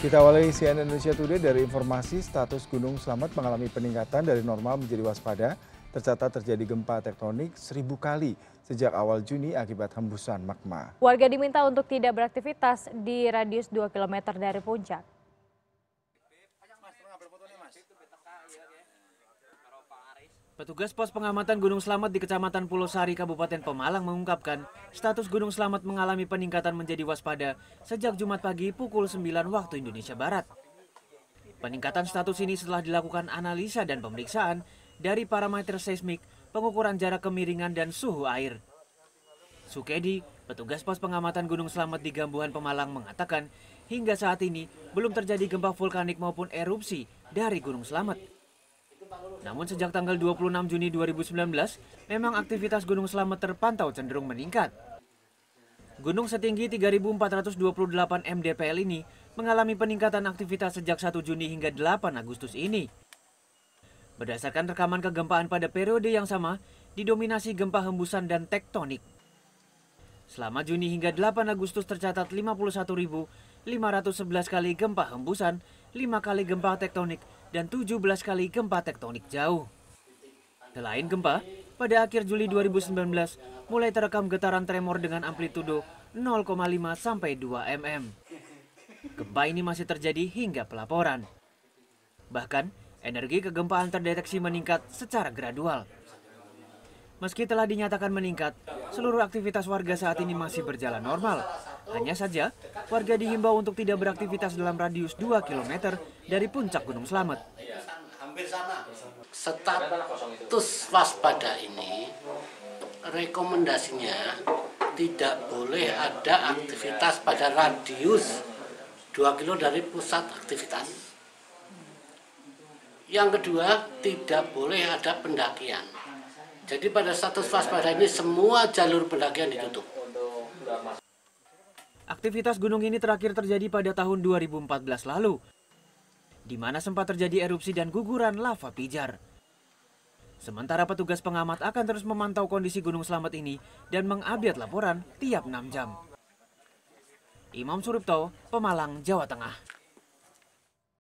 Kita awali CNN Indonesia Today dari informasi status Gunung Selamat mengalami peningkatan dari normal menjadi waspada. Tercatat terjadi gempa tektonik seribu kali sejak awal Juni akibat hembusan magma. Warga diminta untuk tidak beraktivitas di radius 2 km dari puncak. Petugas pos pengamatan Gunung Selamat di Kecamatan Pulau Sari, Kabupaten Pemalang mengungkapkan, status Gunung Selamat mengalami peningkatan menjadi waspada sejak Jumat pagi pukul 9 waktu Indonesia Barat. Peningkatan status ini setelah dilakukan analisa dan pemeriksaan dari parameter seismik, pengukuran jarak kemiringan dan suhu air. Sukedi, petugas pos pengamatan Gunung Selamat di Gambuhan Pemalang mengatakan, hingga saat ini belum terjadi gempa vulkanik maupun erupsi dari Gunung Selamat. Namun sejak tanggal 26 Juni 2019, memang aktivitas Gunung Selamat terpantau cenderung meningkat. Gunung setinggi 3.428 mdpl ini mengalami peningkatan aktivitas sejak 1 Juni hingga 8 Agustus ini. Berdasarkan rekaman kegempaan pada periode yang sama, didominasi gempa hembusan dan tektonik. Selama Juni hingga 8 Agustus tercatat 51.511 kali gempa hembusan, 5 kali gempa tektonik, dan 17 kali gempa tektonik jauh. Selain gempa, pada akhir Juli 2019 mulai terekam getaran tremor dengan amplitudo 0,5 sampai 2 mm. Gempa ini masih terjadi hingga pelaporan. Bahkan, energi kegempaan terdeteksi meningkat secara gradual. Meski telah dinyatakan meningkat, seluruh aktivitas warga saat ini masih berjalan normal hanya saja, warga dihimbau untuk tidak beraktivitas dalam radius 2 km dari puncak Gunung Slamet. Status waspada ini rekomendasinya tidak boleh ada aktivitas pada radius 2 kilo dari pusat aktivitas. Yang kedua, tidak boleh ada pendakian. Jadi pada status waspada ini semua jalur pendakian ditutup. Aktivitas gunung ini terakhir terjadi pada tahun 2014 lalu, di mana sempat terjadi erupsi dan guguran lava pijar. Sementara petugas pengamat akan terus memantau kondisi Gunung selamat ini dan mengupdate laporan tiap 6 jam. Imam Suripto, Pemalang, Jawa Tengah.